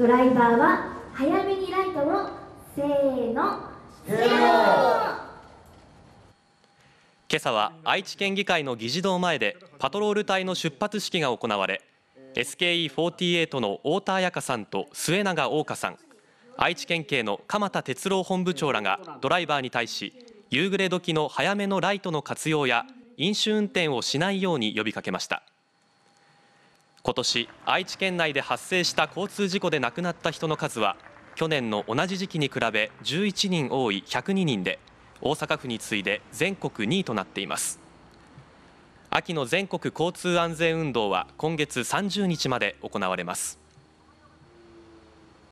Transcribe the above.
ドライバーは早めにライトをせーの今朝は愛知県議会の議事堂前でパトロール隊の出発式が行われ SKE48 の太田彩香さんと末永桜花さん愛知県警の鎌田哲郎本部長らがドライバーに対し夕暮れ時の早めのライトの活用や飲酒運転をしないように呼びかけました。今年愛知県内で発生した交通事故で亡くなった人の数は去年の同じ時期に比べ11人多い102人で大阪府に次いで全国2位となっています秋の全国交通安全運動は今月30日まで行われます